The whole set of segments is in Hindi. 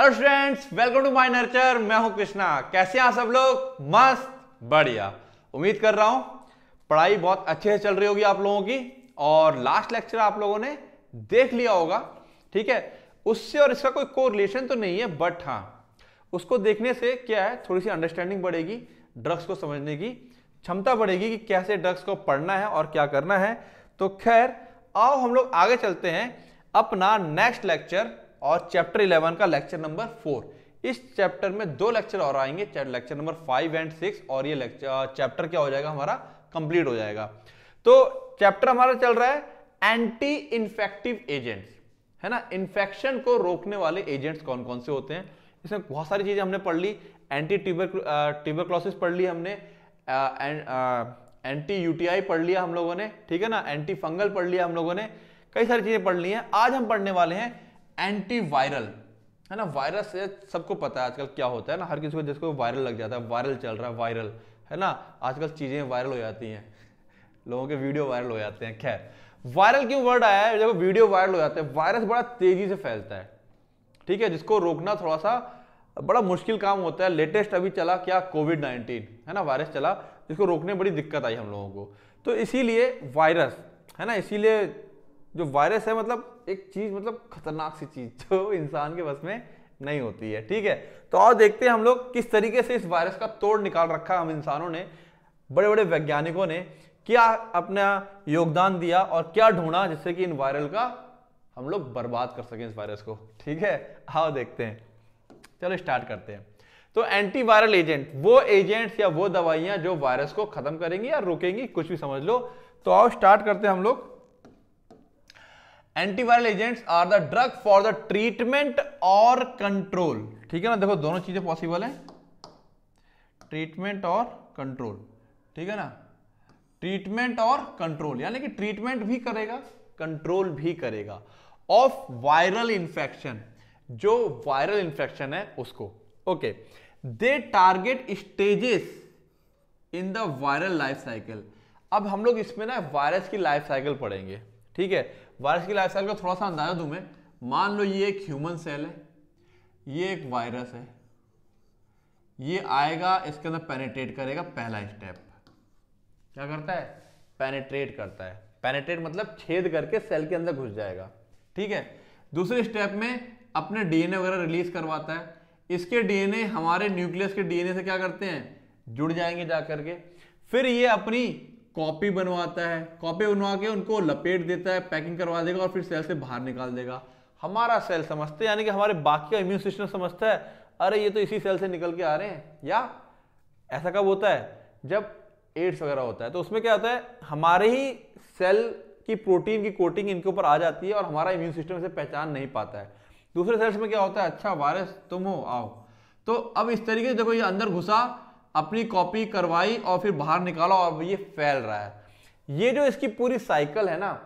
Hello students welcome to my nurture मैं हूं कृष्णा कैसे हैं सब लोग मस्त बढ़िया उम्मीद कर रहा हूं पढ़ाई बहुत अच्छे से चल रही होगी आप लोगों की और लास्ट लेक्चर आप लोगों ने देख लिया होगा ठीक है उससे और इसका कोई कोरिलेशन तो नहीं है बट हाँ उसको देखने से क्या है थोड़ी सी अंडरस्टैंडिंग बढ़ेगी ड्रग्स को समझने की क्षमता बढ़ेगी कि कैसे ड्रग्स को पढ़ना है और क्या करना है तो खैर आओ हम लोग आगे चलते हैं अपना नेक्स्ट लेक्चर और चैप्टर इलेवन का लेक्चर नंबर फोर इस चैप्टर में दो लेक्चर और आएंगे lecture number five and six और ये चैप्टर क्या हो जाएगा हमारा कंप्लीट हो जाएगा तो चैप्टर हमारा चल रहा है एंटी इंफेक्टिव एजेंट्स है ना इंफेक्शन को रोकने वाले एजेंट्स कौन कौन से होते हैं इसमें बहुत सारी चीजें हमने पढ़ ली एंटी ट्यूबर टीबरक्लोसिस पढ़ ली हमने एंटी यूटीआई पढ़ लिया हम लोगों ने ठीक है ना एंटी फंगल पढ़ लिया हम लोगों ने कई सारी चीजें पढ़ ली हैं आज हम पढ़ने वाले हैं एंटीवायरल है ना वायरस से सबको पता है आजकल क्या होता है ना हर किसी को जिसको वायरल लग जाता है वायरल चल रहा है वायरल है ना आजकल चीज़ें वायरल हो जाती हैं लोगों के वीडियो वायरल हो जाते हैं खैर वायरल क्यों वर्ड आया है जब वीडियो वायरल हो जाता है वायरस बड़ा तेजी से फैलता है ठीक है जिसको रोकना थोड़ा सा बड़ा मुश्किल काम होता है लेटेस्ट अभी चला क्या कोविड नाइन्टीन है ना वायरस चला जिसको रोकने में बड़ी दिक्कत आई हम लोगों को तो इसीलिए वायरस है ना इसीलिए जो वायरस है मतलब एक चीज़ मतलब खतरनाक सी चीज़ जो इंसान के बस में नहीं होती है ठीक है तो और देखते हैं हम लोग किस तरीके से इस वायरस का तोड़ निकाल रखा हम इंसानों ने बड़े बड़े वैज्ञानिकों ने क्या अपना योगदान दिया और क्या ढूंढा जिससे कि इन वायरल का हम लोग बर्बाद कर सकें इस वायरस को ठीक है आओ देखते हैं चलो स्टार्ट करते हैं तो एंटीवायरल एजेंट वो एजेंट्स या वो दवाइयां जो वायरस को खत्म करेंगी या रोकेंगी कुछ भी समझ लो तो आओ स्टार्ट करते हैं हम लोग antiviral agents are the drug for the treatment और कंट्रोल ठीक है ना देखो दोनों चीजें पॉसिबल है ट्रीटमेंट और कंट्रोल ठीक है ना ट्रीटमेंट और कंट्रोल यानी कि ट्रीटमेंट भी करेगा कंट्रोल भी करेगा ऑफ वायरल इंफेक्शन जो वायरल इंफेक्शन है उसको okay they target stages in the viral life cycle अब हम लोग इसमें ना वायरस की लाइफ साइकिल पढ़ेंगे ठीक है वायरस की लाइफ का थोड़ा सा अंदाजा दूँ मैं मान लो ये एक ह्यूमन सेल है ये एक वायरस है ये आएगा इसके अंदर पेनेट्रेट करेगा पहला स्टेप क्या करता है पेनेट्रेट करता है पेनेट्रेट मतलब छेद करके सेल के अंदर घुस जाएगा ठीक है दूसरे स्टेप में अपने डीएनए वगैरह रिलीज करवाता है इसके डीएनए हमारे न्यूक्लियस के डीएनए से क्या करते हैं जुड़ जाएंगे जा करके फिर ये अपनी कॉपी बनवाता है कॉपी बनवा के उनको लपेट देता है पैकिंग करवा देगा और फिर सेल से बाहर निकाल देगा हमारा सेल समझते यानी कि हमारे बाकी का इम्यून सिस्टम समझता है अरे ये तो इसी सेल से निकल के आ रहे हैं या ऐसा कब होता है जब एड्स वगैरह होता है तो उसमें क्या होता है हमारे ही सेल की प्रोटीन की कोटिंग इनके ऊपर आ जाती है और हमारा इम्यून सिस्टम इसे पहचान नहीं पाता है दूसरे सेल्स में क्या होता है अच्छा वायरस तुम हो आओ तो अब इस तरीके से देखो ये अंदर घुसा अपनी कॉपी करवाई और फिर बाहर निकालो और ये फैल रहा है ये जो इसकी पूरी साइकिल है ना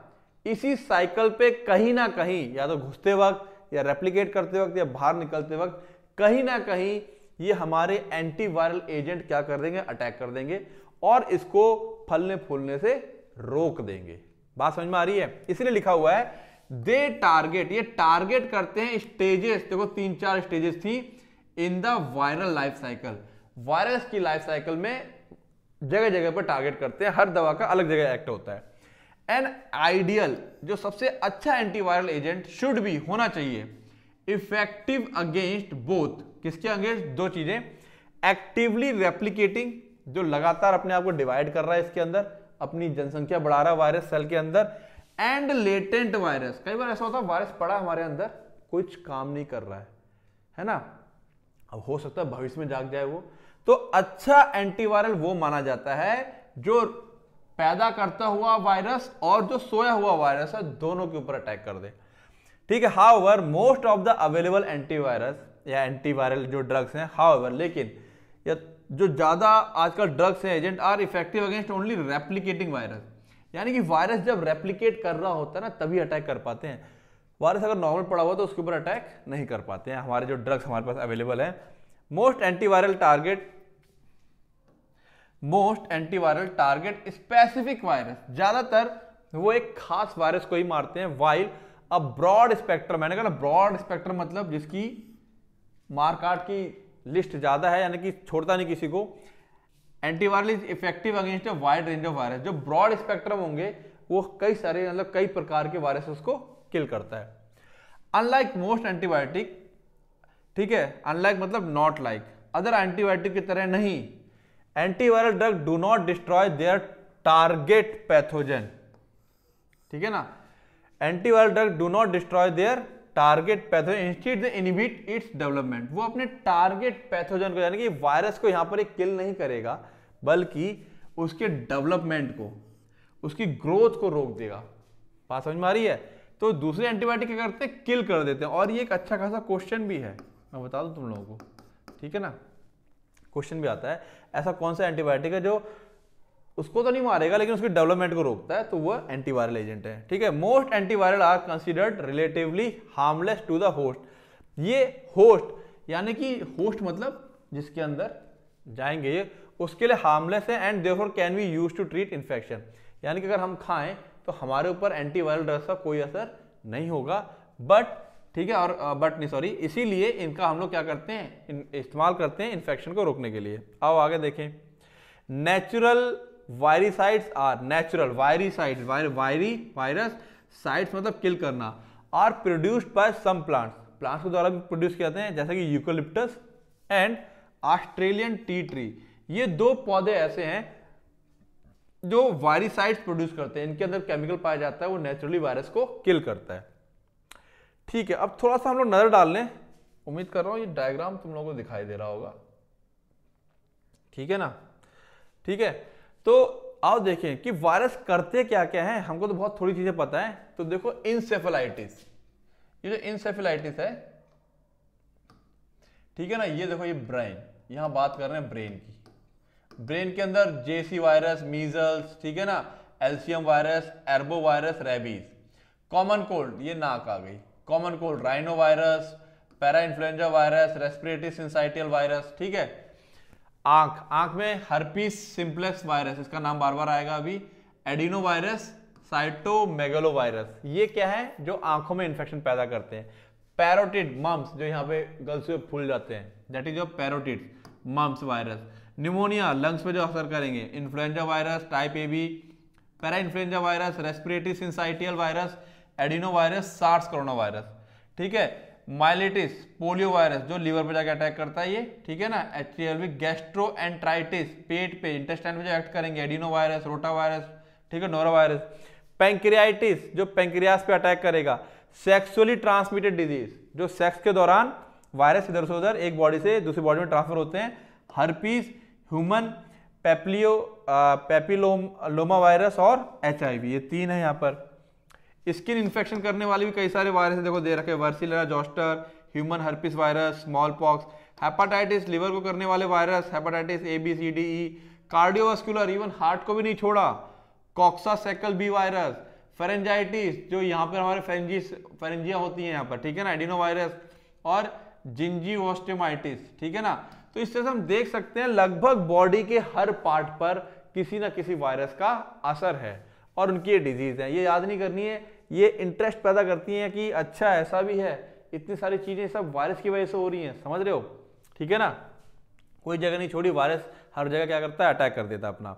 इसी साइकिल पे कहीं ना कहीं या तो घुसते वक्त या रेप्लिकेट करते वक्त या बाहर निकलते वक्त कहीं ना कहीं ये हमारे एंटीवायरल एजेंट क्या कर देंगे अटैक कर देंगे और इसको फलने फूलने से रोक देंगे बात समझ में आ रही है इसलिए लिखा हुआ है दे टारगेट ये टारगेट करते हैं स्टेजेस देखो तीन चार स्टेजेस थी in the viral life cycle virus की लाइफ साइकिल में जगह जगह पर टारगेट करते हैं हर दवा का अलग जगह एक्ट होता है एन आइडियल जो सबसे अच्छा एंटीवायरल एजेंट शुड भी होना चाहिए इफेक्टिव अगेंस्ट बोथ किसके अगेंस्ट दो चीजें एक्टिवली रेप्लीकेटिंग जो लगातार अपने आप को डिवाइड कर रहा है इसके अंदर अपनी जनसंख्या बढ़ा रहा है वायरस सेल के अंदर एंड लेटेंट वायरस कई बार ऐसा होता है वायरस पड़ा हमारे अंदर कुछ काम नहीं कर रहा है है ना अब हो सकता है भविष्य में जाग जाए वो तो अच्छा एंटीवायरल वो माना जाता है जो पैदा करता हुआ वायरस और जो सोया हुआ वायरस है दोनों के ऊपर अटैक कर दे ठीक है ever most of the available antivirus या एंटीवायरल जो ड्रग्स हैं एवर लेकिन या जो ज़्यादा आजकल ड्रग्स हैं agent are effective against only replicating virus यानी कि वायरस जब रेप्लीकेट कर रहा होता है ना तभी अटैक कर पाते हैं वायरस अगर नॉर्मल पड़ा हुआ तो उसके ऊपर अटैक नहीं कर पाते हैं हमारे जो ड्रग्स हमारे पास अवेलेबल हैं most antiviral target most antiviral target specific virus ज्यादातर वो एक खास वायरस को ही मारते हैं वाइल अ ब्रॉड स्पेक्ट्रम मैंने कहा ना ब्रॉड स्पेक्ट्रम मतलब जिसकी मारकाट की लिस्ट ज्यादा है यानी कि छोड़ता नहीं किसी को antiviral is effective against a wide range of virus जो ब्रॉड स्पेक्ट्रम होंगे वो कई सारे मतलब कई प्रकार के वायरस उसको किल करता है अनलाइक मोस्ट एंटीबायोटिक ठीक है अनलाइक मतलब नॉट लाइक अदर एंटीबायोटिक की तरह नहीं antiviral drug do not destroy their target pathogen ठीक है ना antiviral drug do not destroy their target pathogen instead the inhibit its development वो अपने टारगेट पैथोजन को यानी कि वायरस को यहां पर एक किल नहीं करेगा बल्कि उसके डेवलपमेंट को उसकी ग्रोथ को रोक देगा बात समझ में आ रही है तो दूसरे एंटीबायोटिक क्या करते हैं किल कर देते हैं और ये एक अच्छा खासा क्वेश्चन भी है मैं बता दूं तुम लोगों को ठीक है ना क्वेश्चन भी आता है ऐसा कौन सा एंटीबायोटिक है जो उसको तो नहीं मारेगा लेकिन उसकी डेवलपमेंट को रोकता है तो वह एंटीवायरल एजेंट है ठीक है most antiviral are considered relatively harmless to the host ये होस्ट यानी कि होस्ट मतलब जिसके अंदर जाएंगे ये उसके लिए हार्मलेस है and there can be use to treat infection यानी कि अगर हम खाएं तो हमारे ऊपर एंटीवायरल ड्रग्स का कोई असर नहीं होगा बट ठीक है और बट नहीं सॉरी इसीलिए इनका हम लोग क्या करते हैं इस्तेमाल करते हैं इन्फेक्शन को रोकने के लिए आओ आगे देखें natural viricides are natural viricide viri virus cides मतलब किल करना are produced by some plants plants के द्वारा भी प्रोड्यूस किया जाते हैं जैसे कि eucalyptus and Australian tea tree ये दो पौधे ऐसे हैं जो वायरीसाइड्स प्रोड्यूस करते हैं इनके अंदर केमिकल पाया जाता है वो नेचुरली वायरस को किल करता है ठीक है अब थोड़ा सा हम लोग नज़र डाल लें उम्मीद कर रहा हूं ये डायग्राम तुम लोगों को दिखाई दे रहा होगा ठीक है ना ठीक है तो आओ देखें कि वायरस करते क्या क्या है हमको तो बहुत थोड़ी चीज़ें पता है तो देखो इंसेफेलाइटिस ये जो इंसेफेलाइटिस है ठीक है ना ये देखो ये ब्रेन यहां बात कर रहे हैं ब्रेन की ब्रेन के अंदर जेसी वायरस मीजल्स ठीक है ना एल्शियम virus arbo virus rabies common cold ये नाक आ गई common cold rhino virus para influenza virus respiratory syncytial virus ठीक है आंख आंख में हर्पीस सिंप्लेक्स वायरस इसका नाम बार बार आएगा अभी एडिनो वायरस साइटोमेगलो वायरस ये क्या है जो आंखों में इंफेक्शन पैदा करते हैं पैरोटिड मम्स जो यहाँ पे गर्ल्स फूल जाते हैं that is your parotid mumps virus pneumonia lungs पे जो असर करेंगे influenza virus type A B para influenza virus respiratory syncytial virus adeno virus SARS corona virus ठीक है माइलिटिस पोलियो वायरस जो लीवर पर जाकर अटैक करता है ये ठीक है ना एच गैस्ट्रो एंट्राइटिस पेट पे इंटेस्टाइन पे जो एक्ट करेंगे एडिनो वायरस रोटा वायरस ठीक है नोरा वायरस पेंक्रियाइटिस जो पेंक्रियास पे अटैक करेगा सेक्सुअली ट्रांसमिटेड डिजीज जो सेक्स के दौरान वायरस इधर से उधर एक बॉडी से दूसरी बॉडी में ट्रांसफर होते हैं herpes human papillo papilloma virus और एच ये तीन है यहाँ पर स्किन इन्फेक्शन करने वाले भी कई सारे वायरस देखो दे रखे varicella zoster human herpes virus small pox hepatitis liver को करने वाले virus hepatitis A B C D E cardiovascular even heart को भी नहीं छोड़ा coxsackie B virus pharyngitis जो यहाँ पर हमारे फेरेंजिस फेरेंजिया होती है यहाँ पर ठीक है ना एडिनो वायरस और जिंजी वोस्टेमाइटिस ठीक है ना तो इससे हम देख सकते हैं लगभग बॉडी के हर पार्ट पर किसी ना किसी वायरस का असर है और उनकी ये डिजीज है ये याद नहीं करनी है ये इंटरेस्ट पैदा करती हैं कि अच्छा ऐसा भी है इतनी सारी चीज़ें सब वायरस की वजह से हो रही हैं समझ रहे हो ठीक है ना कोई जगह नहीं छोड़ी वायरस हर जगह क्या करता है अटैक कर देता अपना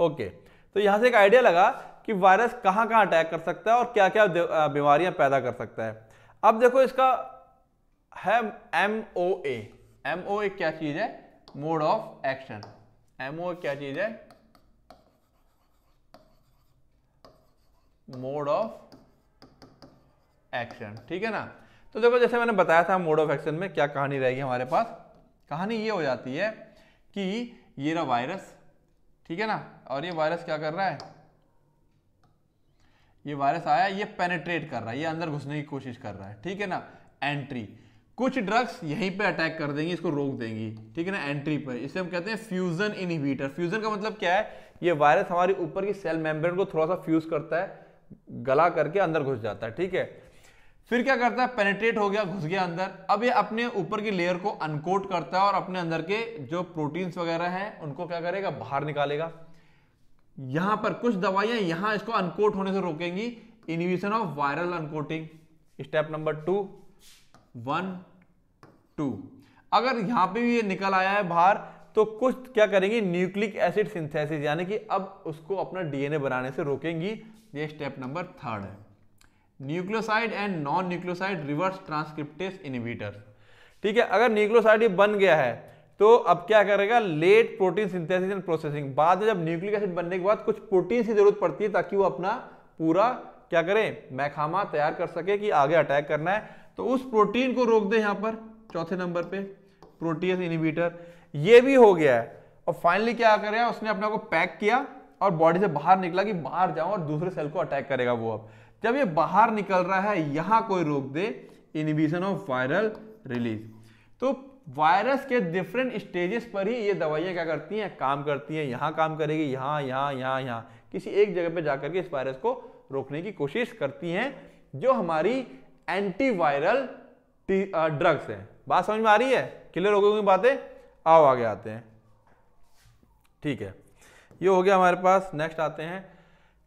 ओके तो यहाँ से एक आइडिया लगा कि वायरस कहाँ कहाँ अटैक कर सकता है और क्या क्या बीमारियाँ पैदा कर सकता है अब देखो इसका है M O A M O ए क्या चीज़ है mode of action M O क्या चीज़ है मोड ऑफ एक्शन ठीक है ना तो देखो जैसे मैंने बताया था मोड ऑफ एक्शन में क्या कहानी रहेगी हमारे पास कहानी ये हो जाती है कि ये रहा वायरस ठीक है ना और ये वायरस क्या कर रहा है ये वायरस आया ये पेनेट्रेट कर रहा है ये अंदर घुसने की कोशिश कर रहा है ठीक है ना एंट्री कुछ ड्रग्स यहीं पे अटैक कर देंगी इसको रोक देंगी ठीक है ना एंट्री पर इसे हम कहते हैं फ्यूजन इनहिबिटर फ्यूजन का मतलब क्या है ये वायरस हमारे ऊपर की सेल मेम्ब्रेन को थोड़ा सा फ्यूज करता है गला करके अंदर घुस जाता है ठीक है फिर क्या करता है पेनेट्रेट हो गया घुस गया अंदर अब ये अपने ऊपर की लेयर को अनकोट करता है और अपने अंदर के जो प्रोटीन्स वगैरह हैं उनको क्या करेगा बाहर निकालेगा यहां पर कुछ दवाइयां यहां इसको अनकोट होने से रोकेंगी inhibition of viral uncoating step number two one two अगर यहां पे भी ये निकल आया है बाहर तो कुछ क्या करेंगी न्यूक्लिक एसिड सिंथेसिस यानी कि अब उसको अपना डीएनए बनाने से रोकेंगी ये स्टेप नंबर थर्ड है nucleoside and non nucleoside reverse transcriptase inhibitors ठीक है अगर न्यूक्लियोसाइड ये बन गया है तो अब क्या करेगा late protein synthesis and processing बाद में जब न्यूक्लिक एसिड बनने के बाद कुछ प्रोटीन की जरूरत पड़ती है ताकि वो अपना पूरा क्या करें मैखामा तैयार कर सके कि आगे अटैक करना है तो उस प्रोटीन को रोक दे यहां पर चौथे नंबर पे प्रोटीन इनिबिटर ये भी हो गया है और फाइनली क्या करेगा उसने अपने को पैक किया और बॉडी से बाहर निकला कि बाहर जाऊं और दूसरे सेल को अटैक करेगा वो अब जब ये बाहर निकल रहा है यहां कोई रोक दे इनिबिशन ऑफ वायरल रिलीज तो वायरस के डिफरेंट स्टेजेस पर ही ये दवाइयां क्या करती हैं काम करती हैं यहां काम करेगी यहां यहां यहां यहां किसी एक जगह पे जाकर के इस वायरस को रोकने की कोशिश करती हैं जो हमारी एंटीवायरल ड्रग्स हैं बात समझ में आ रही है क्लियर हो गई बातें आओ आगे आते हैं ठीक है ये हो गया हमारे पास नेक्स्ट आते हैं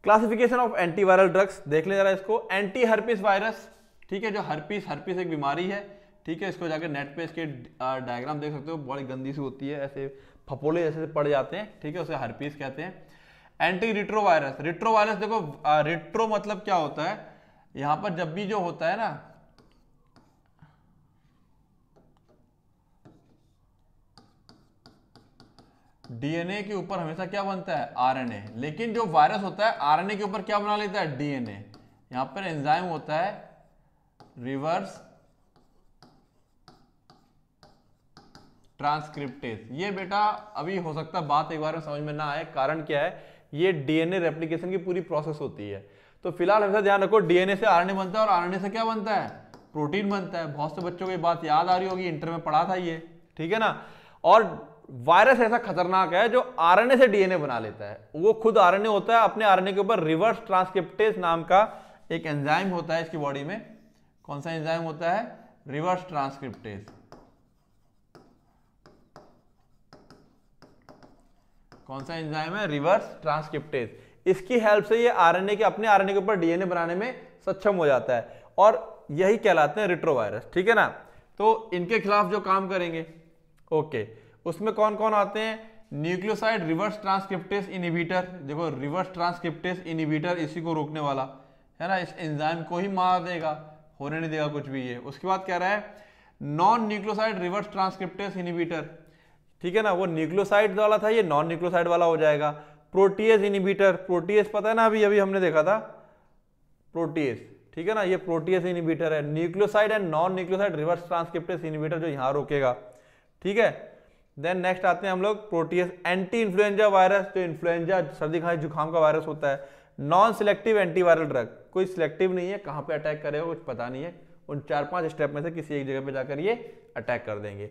क्लासिफिकेशन ऑफ एंटीवायरल ड्रग्स देख ले जरा इसको एंटी हर्पिस वायरस ठीक है जो हर्पिस हर्पिस एक बीमारी है ठीक है इसको जाकर नेट पे इसके डायग्राम देख सकते हो बड़ी गंदी सी होती है ऐसे फपोले जैसे पड़ जाते हैं ठीक है उसे हर्पिस कहते हैं एंटी रिट्रोवायरस रिट्रोवायरस देखो रिट्रो मतलब क्या होता है यहाँ पर जब भी जो होता है ना डीएनए के ऊपर हमेशा क्या बनता है आरएनए लेकिन जो वायरस होता है आरएनए के ऊपर क्या बना लेता है डीएनए यहां पर एंजाइम होता है रिवर्स ट्रांसक्रिप्टेज ये बेटा अभी हो सकता है बात एक बार में समझ में ना आए कारण क्या है ये डीएनए रेप्लीकेशन की पूरी प्रोसेस होती है तो फिलहाल हमेशा ध्यान रखो डीएनए से आरएनए बनता है और आरएनए से क्या बनता है प्रोटीन बनता है बहुत से बच्चों को ये बात याद आ रही होगी इंटर में पढ़ा था ये ठीक है ना और वायरस ऐसा खतरनाक है जो आरएनए से डीएनए बना लेता है वो खुद आरएनए होता है अपने आरएनए के ऊपर रिवर्स ट्रांसक्रिप्टेज नाम का एक एंजाइम होता है इसकी बॉडी में कौन सा एंजाइम होता है रिवर्स ट्रांसक्रिप्टेज कौन सा एंजाइम है रिवर्स ट्रांसक्रिप्टेज इसकी हेल्प से ये आरएनए के अपने आरएनए के ऊपर डीएनए बनाने में सक्षम हो जाता है और यही कहलाते हैं रिट्रोवायरस ठीक है ना तो इनके खिलाफ जो काम करेंगे ओके okay. उसमें कौन कौन आते हैं न्यूक्लियोसाइड रिवर्स ट्रांसक्रिप्टेस इनिबिटर देखो रिवर्स ट्रांसक्रिप्टेस इनिबिटर इसी को रोकने वाला है ना इस एंजाइम को ही मार देगा होने नहीं देगा कुछ भी ये उसके बाद क्या रहा है non nucleoside reverse transcriptase inhibitor ठीक है ना वो न्यूक्लियोसाइड वाला था ये नॉन न्यूक्लियोसाइड वाला हो जाएगा प्रोटीएस इनिबिटर प्रोटीएस पता है ना अभी अभी हमने देखा था प्रोटीएस ठीक है ना ये प्रोटीएस इनिबिटर है nucleoside and non nucleoside reverse transcriptase inhibitor जो यहां रोकेगा ठीक है देन नेक्स्ट आते हैं हम लोग प्रोटीएस एंटी इन्फ्लुएंजा वायरस जो इन्फ्लुएंजा सर्दी खाई जुकाम का वायरस होता है नॉन सिलेक्टिव एंटीवायरल ड्रग कोई सिलेक्टिव नहीं है कहाँ पे अटैक करेगा कुछ पता नहीं है उन चार पांच स्टेप में से किसी एक जगह पे जाकर ये अटैक कर देंगे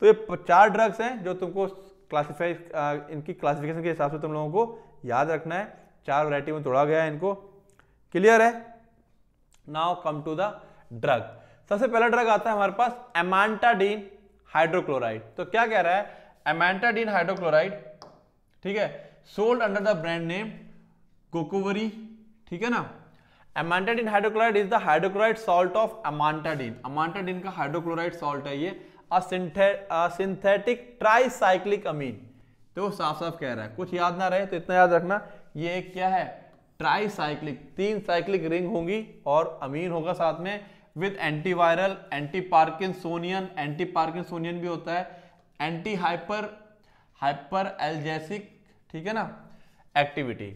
तो ये चार ड्रग्स हैं जो तुमको क्लासीफाई इनकी क्लासिफिकेशन के हिसाब से तुम लोगों को याद रखना है चार वराइटी में तोड़ा गया है इनको क्लियर है now come to the drug सबसे पहला ड्रग आता है हमारे पास एमांटाडीन हाइड्रोक्लोराइड तो क्या कह रहा है एमेंटाडीन हाइड्रोक्लोराइड ठीक है sold under the brand name Gocovri ठीक है ना amantadine hydrochloride is the hydrochloride salt of amantadine amantadine का हाइड्रोक्लोराइड सॉल्ट है ये सिंथेटिक ट्राइसाइक्लिक अमीन तो साफ साफ कह रहा है कुछ याद ना रहे तो इतना याद रखना ये क्या है ट्राइसाइक्लिक तीन साइक्लिक रिंग होंगी और अमीन होगा साथ में with antiviral anti parkinsonian anti parkinsonian भी होता है एंटी हाइपर हाइपर एलजेसिक ठीक है ना activity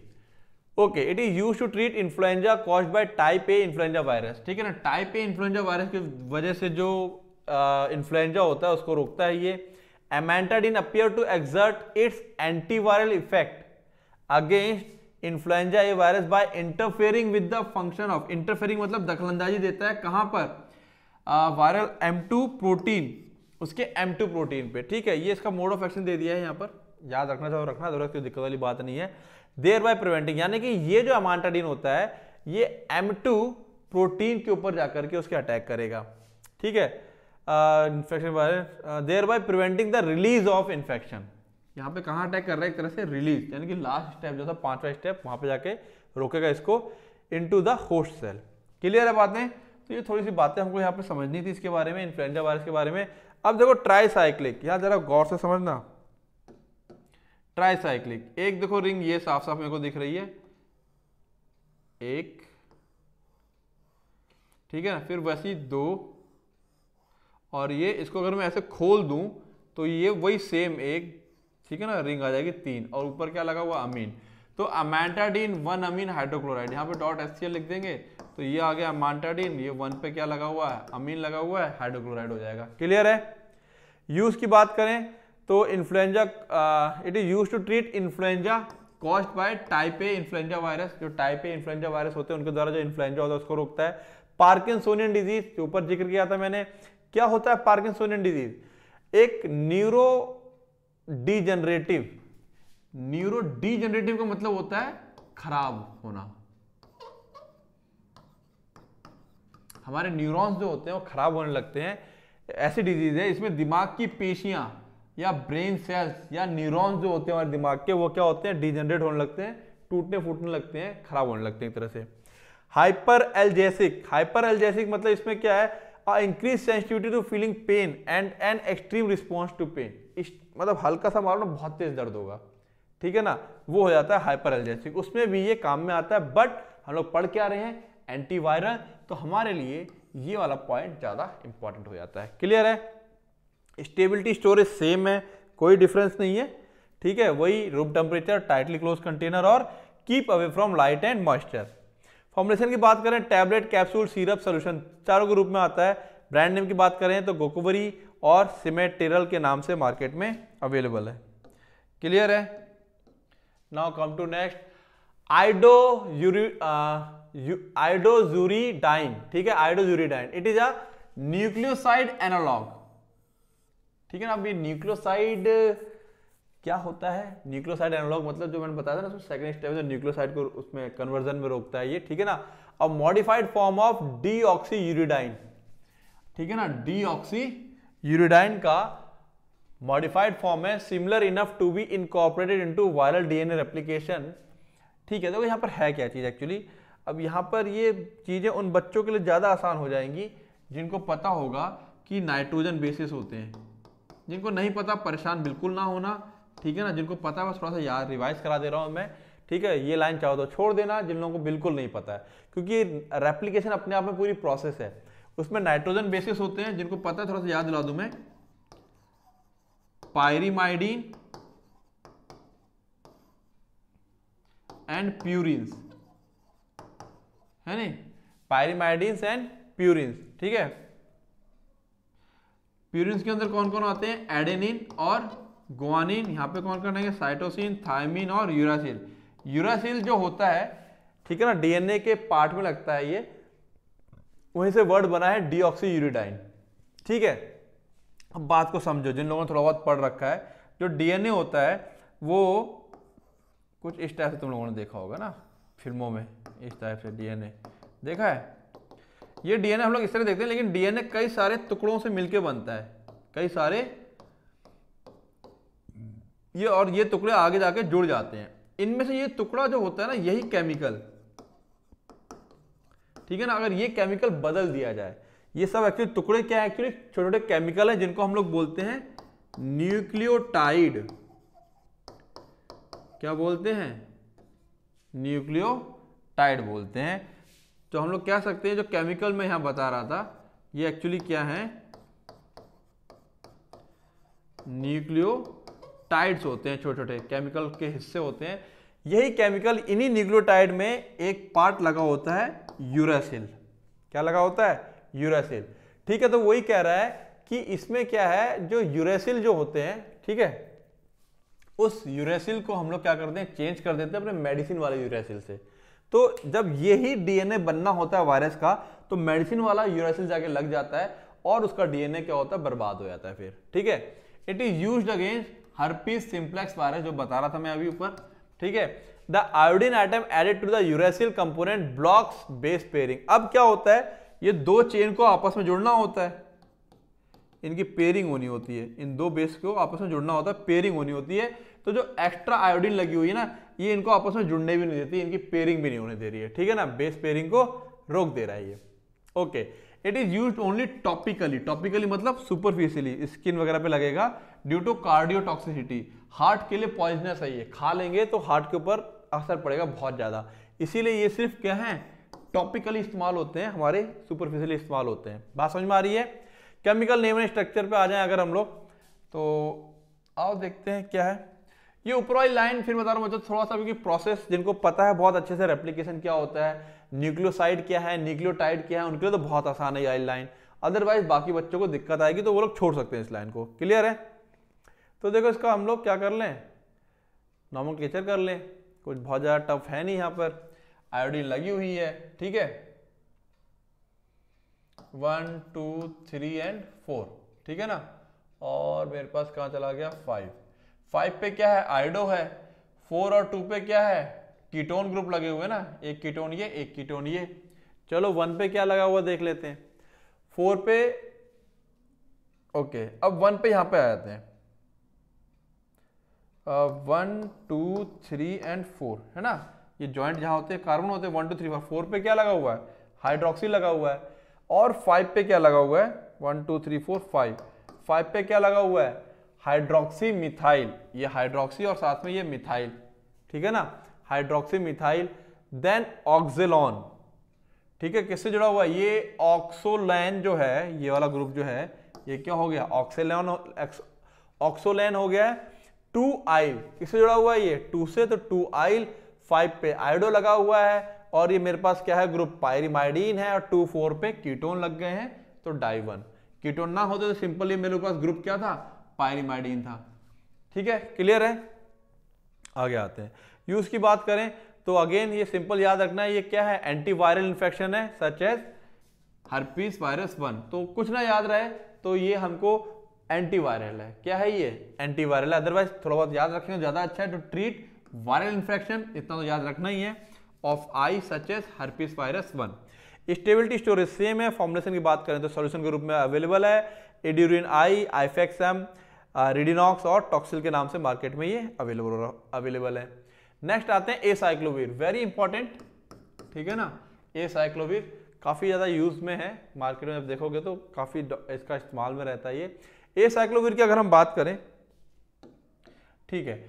okay it is use to treat influenza cause by type A influenza virus ठीक है ना टाइप ए इन्फ्लुएंजा वायरस की वजह से जो इन्फ्लुएंजा uh, होता है उसको रोकता है ये amantadine appear to exert its antiviral effect against influenza A virus by interfering with the function of interfering मतलब दखलंदाजी देता है कहां पर वायरल एम टू प्रोटीन उसके एम टू प्रोटीन पे ठीक है ये इसका मोड ऑफ एक्शन दे दिया है यहाँ पर याद रखना चाहो रखना जरूरत कोई दिक्कत वाली बात नहीं है देर बाय प्रिवेंटिंग यानी कि ये जो अमांटाडीन होता है ये एम टू प्रोटीन के ऊपर जाकर के उसके अटैक करेगा ठीक है infection thereby preventing the release of infection यहाँ पे कहाँ अटैक कर रहा है एक तरह से रिलीज यानी कि लास्ट स्टेप जो था पांचवा स्टेप वहां पे जाके रोकेगा इसको into the host cell clear है बातें तो ये थोड़ी सी बातें हमको यहाँ पे समझनी थी इसके बारे में इन्फ्लुएंजा वायरस के बारे में अब देखो ट्राई यहाँ जरा गौर से समझना ट्राई साइक्लिक एक देखो रिंग ये साफ साफ मेरे को दिख रही है एक ठीक है ना फिर वैसी दो और ये इसको अगर मैं ऐसे खोल दूं तो ये वही सेम एक ठीक है ना रिंग आ जाएगी तीन और ऊपर क्या लगा हुआ अमीन तो अमेंटाडीन वन अमीन हाइड्रोक्लोराइड यहाँ पे डॉट एस लिख देंगे तो ये आ गया अमांटाडीन ये वन पे क्या लगा हुआ है अमीन लगा हुआ है हाइड्रोक्लोराइड हो जाएगा क्लियर है यूज की बात करें तो influenza it is use to treat influenza caused by type A influenza virus जो टाइप ए इन्फ्लुएंजा वायरस होते हैं उनके द्वारा जो इन्फ्लुएंजा होता है उसको रोकता है पार्किंसोनियन डिजीज जो ऊपर जिक्र किया था मैंने क्या होता है पार्किंसोनियन डिजीज एक न्यूरो डीजनरेटिव न्यूरो डीजनरेटिव का मतलब होता है खराब होना हमारे न्यूरॉन्स जो होते हैं वो खराब होने लगते हैं ऐसी डिजीज है इसमें दिमाग की पेशियां या ब्रेन सेल्स या न्यूरॉन्स जो होते हैं हमारे दिमाग के वो क्या होते हैं डिजनरेट होने लगते हैं टूटने फूटने लगते हैं खराब होने लगते हैं एक तरह से हाइपर एलजेसिक हाइपर एलजेसिक मतलब इसमें क्या है increase sensitivity to feeling pain and an extreme response to pain मतलब हल्का सा मारो ना बहुत तेज दर्द होगा ठीक है ना वो हो जाता है हाइपर एल्जेसिक उसमें भी ये काम में आता है बट हम लोग पढ़ के आ रहे हैं एंटीवायरल तो हमारे लिए ये वाला पॉइंट ज़्यादा इंपॉर्टेंट हो जाता है क्लियर है स्टेबिलिटी स्टोरेज सेम है कोई डिफरेंस नहीं है ठीक है वही room temperature tightly close container और keep away from light and moisture formulation की बात करें टैबलेट कैप्सूल सीरप सोल्यूशन चारों के रूप में आता है ब्रांड नेम की बात करें तो गोकोवरी और सिमेटेरल के नाम से मार्केट में अवेलेबल है क्लियर है now come to next ido idoxuridine ठीक है dine it is a nucleoside analogue ठीक है ना अभी न्यूक्लियोसाइड क्या होता है न्यूक्लियोसाइड एनालॉग मतलब जो मैंने बताया था ना सेकंड स्टेप जो न्यूक्लियोसाइड को उसमें कन्वर्जन में रोकता है ये ठीक है ना अब modified form of deoxyuridine ठीक है ना डी ऑक्सी यूरिडाइन का मॉडिफाइड फॉर्म है similar enough to be incorporated into viral DNA replication ठीक है देखो तो यहाँ पर है क्या चीज़ एक्चुअली अब यहाँ पर ये चीज़ें उन बच्चों के लिए ज़्यादा आसान हो जाएंगी जिनको पता होगा कि नाइट्रोजन बेसिस होते हैं जिनको नहीं पता परेशान बिल्कुल ना होना ठीक है ना जिनको पता है बस थोड़ा सा याद रिवाइज करा दे रहा हूँ मैं ठीक है ये लाइन चाहो तो छोड़ देना जिन लोगों को बिल्कुल नहीं पता है क्योंकि रेप्लीकेशन अपने आप में पूरी प्रोसेस है उसमें नाइट्रोजन बेसिस होते हैं जिनको पता है थोड़ा सा याद दिला दू मैं पायरीमाइडीन एंड प्यूरिन्स है नहीं पायरीमाइडीन्स एंड प्यूरिन्स ठीक है प्यूरिन्स के अंदर कौन कौन आते हैं एडेनिन और गुआनिन यहां पे कौन कौन आएंगे साइटोसिन थायमिन और यूरासिल यूरासिल जो होता है ठीक है ना डीएनए के पार्ट में लगता है ये वहीं से वर्ड बना है डीऑक्सी यूरिडाइन ठीक है अब बात को समझो जिन लोगों ने थोड़ा बहुत पढ़ रखा है जो डीएनए होता है वो कुछ इस टाइप से तुम लोगों ने देखा होगा ना फिल्मों में इस टाइप से डीएनए देखा है ये डीएनए हम लोग इस तरह देखते हैं लेकिन डीएनए कई सारे टुकड़ों से मिलकर बनता है कई सारे ये और ये टुकड़े आगे जाके जुड़ जाते हैं इनमें से ये टुकड़ा जो होता है ना यही केमिकल ठीक है ना अगर ये केमिकल बदल दिया जाए ये सब एक्चुअली टुकड़े क्या है एक्चुअली छोटे छोटे केमिकल हैं जिनको हम लोग बोलते हैं न्यूक्लियोटाइड क्या बोलते हैं न्यूक्लियोटाइड बोलते हैं तो हम लोग कह सकते हैं जो केमिकल में यहां बता रहा था ये एक्चुअली क्या है न्यूक्लियोटाइड्स होते हैं छोटे छोटे केमिकल के हिस्से होते हैं यही केमिकल इन्हीं न्यूक्लियोटाइड में एक पार्ट लगा होता है यूरासिल क्या लगा होता है यूरासिल ठीक है तो वही कह रहा है कि इसमें क्या है जो यूरेसिल जो होते हैं ठीक है उस यूरेसिल को हम लोग क्या करते हैं चेंज कर देते हैं अपने मेडिसिन वाले यूरेसिल से तो जब यही डीएनए बनना होता है वायरस का तो मेडिसिन वाला यूरेसिल जाके लग जाता है और उसका डीएनए क्या होता है बर्बाद हो जाता है फिर ठीक है it is use against herpes simplex virus जो बता रहा था मैं अभी ऊपर ठीक है the iodine item added to the uracil component blocks base pairing अब क्या होता है ये दो चेन को आपस में जुड़ना होता है इनकी पेयरिंग होनी होती है इन दो बेस को आपस में जुड़ना होता है पेयरिंग होनी होती है तो जो एक्स्ट्रा आयोडीन लगी हुई है ना ये इनको आपस में जुड़ने भी नहीं देती इनकी पेयरिंग भी नहीं होने दे रही है ठीक है ना बेस पेयरिंग को रोक दे रहा है ये okay it is use only topically topically मतलब सुपरफिशियली स्किन वगैरह पे लगेगा ड्यू टू कार्डियोटॉक्सिसिटी हार्ट के लिए पॉइजनस है ये खा लेंगे तो हार्ट के ऊपर असर पड़ेगा बहुत ज़्यादा इसीलिए ये सिर्फ क्या है टॉपिकली इस्तेमाल होते हैं हमारे सुपरफिशियली इस्तेमाल होते हैं बात समझ में आ रही है केमिकल नेम एंड स्ट्रक्चर पे आ जाएं अगर हम लोग तो आओ देखते हैं क्या है ये ऊपर वाली लाइन फिर बता रहा हूँ थोड़ा सा क्योंकि प्रोसेस जिनको पता है बहुत अच्छे से रेप्लीकेशन क्या होता है न्यूक्लियोसाइड क्या है न्यूक्लियोटाइड क्या है उनके लिए तो बहुत आसान है ये लाइन अदरवाइज बाकी बच्चों को दिक्कत आएगी तो वो लोग छोड़ सकते हैं इस लाइन को क्लियर है तो देखो इसका हम लोग क्या कर लें नॉमल कर लें कुछ बहुत ज़्यादा टफ है नहीं यहां पर आयोडीन लगी हुई है ठीक है one two three and four ठीक है ना और मेरे पास कहाँ चला गया फाइव फाइव पे क्या है आयोडो है फोर और टू पे क्या है कीटोन ग्रुप लगे हुए ना एक कीटोन ये एक कीटोन ये चलो वन पे क्या लगा हुआ देख लेते हैं फोर पे ओके अब वन पे यहां पे आ जाते हैं one two three and four है ना ये ज्वाइंट जहाँ होते हैं कार्बन होते हैं one two three four four पे क्या लगा हुआ है हाइड्रोक्सी लगा हुआ है और फाइव पे क्या लगा हुआ है one two three four five five पे क्या लगा हुआ है हाइड्रोक्सी मिथाइल ये हाइड्रोक्सी और साथ में ये मिथाइल ठीक है ना हाइड्रोक्सी मिथाइल देन ऑक्सिलॉन ठीक है किससे जुड़ा हुआ ये ऑक्सोलैन जो है ये वाला ग्रुप जो है ये क्या हो गया ऑक्सेलॉन ऑक्सोलैन हो गया है टू आइल किससे जुड़ा हुआ है ये टू से तो टू आइल फाइव पे आइडो लगा हुआ है और ये मेरे पास क्या है ग्रुप पायरिमाइडीन है और टू फोर पे कीटोन लग गए हैं तो डाइवन कीटोन ना होते तो सिंपली मेरे पास ग्रुप क्या था पायरिमाइडीन था ठीक है क्लियर है आगे आते हैं यूज की बात करें तो अगेन ये सिंपल याद रखना है ये क्या है एंटीवायरल इन्फेक्शन है such as herpes virus one तो कुछ ना याद रहे तो ये हमको एंटीवायरल है क्या है ये एंटीवायरल है अदरवाइज थोड़ा बहुत याद रखेंगे ज़्यादा अच्छा है टू ट्रीट वायरल इन्फेक्शन इतना तो याद रखना ही है of I such as herpes virus one stability storage same है फॉर्मुलेशन की बात करें तो सोल्यूशन के रूप में अवेलेबल है एड्यूरिन आई आईफेक्सम रिडिनॉक्स और टॉक्सिल के नाम से मार्केट में ये अवेलेबल अवेलेबल है नेक्स्ट आते हैं ए साइक्लोवीर वेरी इंपॉर्टेंट ठीक है ना ए साइक्लोवीर काफ़ी ज़्यादा यूज़ में है मार्केट में जब देखोगे तो काफ़ी इसका इस्तेमाल में रहता है ये ए साइक्लोवीर की अगर हम बात करें ठीक है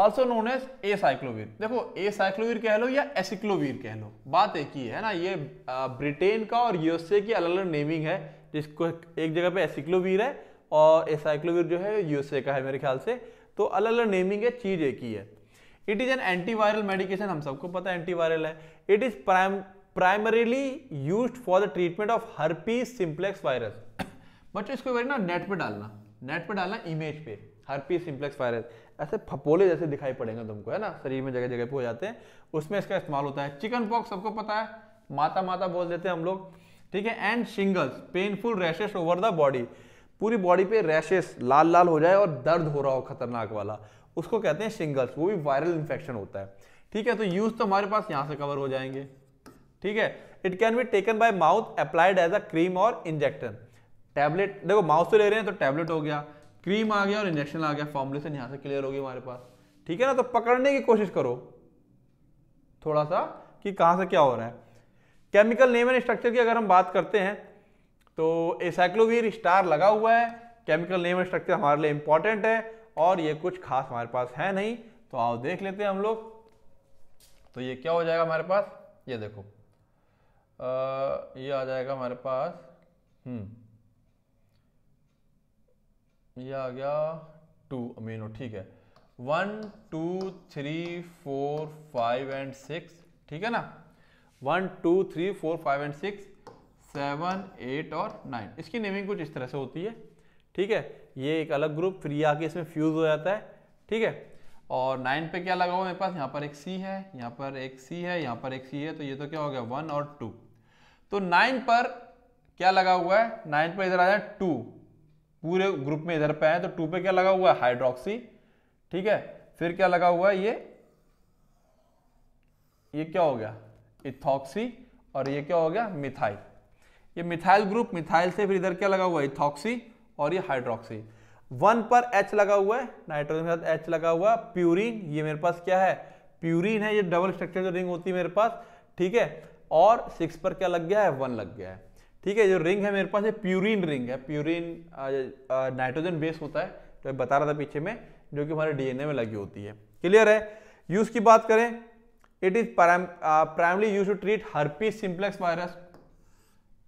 also known as acyclovir देखो ए साइक्लोवीर कह लो या एसिक्लोवीर कह लो बात एक ही है ना ये ब्रिटेन का और यूएसए की अलग अलग नेमिंग है जिसको एक जगह पे एसिक्लोवीर है और ए साइक्लोवीर जो है यूएसए का है मेरे ख्याल से तो अलग अलग नेमिंग है चीज एक ही है it is an antiviral medication हम सबको पता है एंटीवायरल है it is prim primarily use for the treatment of herpes simplex virus बच्चों इसको एक ना नेट पे डालना नेट पे डालना इमेज पे हर पी सिंप्लेक्स वायरस ऐसे फपोले जैसे दिखाई पड़ेंगे तुमको है ना शरीर में जगह जगह पे हो जाते हैं उसमें इसका इस्तेमाल होता है चिकन पॉक्स सबको पता है माता माता बोल देते हैं हम लोग ठीक है and shingles painful rashes over the body पूरी बॉडी पे रैशेस लाल लाल हो जाए और दर्द हो रहा हो खतरनाक वाला उसको कहते हैं शिंगल्स वो भी वायरल इन्फेक्शन होता है ठीक है तो यूज तो हमारे पास यहाँ से कवर हो जाएंगे ठीक है it can be taken by mouth applied as a cream और इंजेक्शन टैबलेट देखो माउस से तो ले रहे हैं तो टैबलेट हो गया क्रीम आ गया और इंजेक्शन आ गया फॉर्मुलेशन यहाँ से क्लियर होगी हमारे पास ठीक है ना तो पकड़ने की कोशिश करो थोड़ा सा कि कहाँ से क्या हो रहा है केमिकल नेम एंड स्ट्रक्चर की अगर हम बात करते हैं तो एसाइक्लोवीर स्टार लगा हुआ है केमिकल नेम एंड स्ट्रक्चर हमारे लिए इंपॉर्टेंट है और ये कुछ खास हमारे पास है नहीं तो आओ देख लेते हैं हम लोग तो ये क्या हो जाएगा हमारे पास ये देखो आ, ये आ जाएगा हमारे पास हम्म ये आ गया टू अमीनो ठीक है one two three four five and six ठीक है ना one two three four five and six seven eight और नाइन इसकी नेमिंग कुछ इस तरह से होती है ठीक है ये एक अलग ग्रुप फिर ये आके इसमें फ्यूज़ हो जाता है ठीक है और नाइन पे क्या लगा हुआ मेरे पास यहाँ पर एक सी है यहाँ पर एक सी है यहाँ पर एक सी है तो ये तो क्या हो गया वन और टू तो नाइन पर क्या लगा हुआ है नाइन पर इधर आ जाए टू पूरे ग्रुप में इधर पे आए तो टू पे क्या लगा हुआ है हाइड्रोक्सी ठीक है फिर क्या लगा हुआ है ये ये क्या हो गया इथॉक्सी और ये क्या हो गया मिथाइल ये मिथाइल ग्रुप मिथाइल से फिर इधर क्या लगा हुआ है इथॉक्सी और ये हाइड्रोक्सी वन पर एच लगा हुआ है नाइट्रोजन के साथ एच लगा हुआ प्यूरिन ये मेरे पास क्या है प्यूरिन है ये डबल स्ट्रक्चर जो रिंग होती है मेरे पास ठीक है और सिक्स पर क्या लग गया है वन लग गया है ठीक है जो रिंग है मेरे पास ये प्यूरिन रिंग है प्यूरिन नाइट्रोजन बेस होता है तो बता रहा था पीछे में जो कि हमारे डीएनए में लगी होती है क्लियर है यूज़ की बात करें it is primarily use to treat herpes simplex virus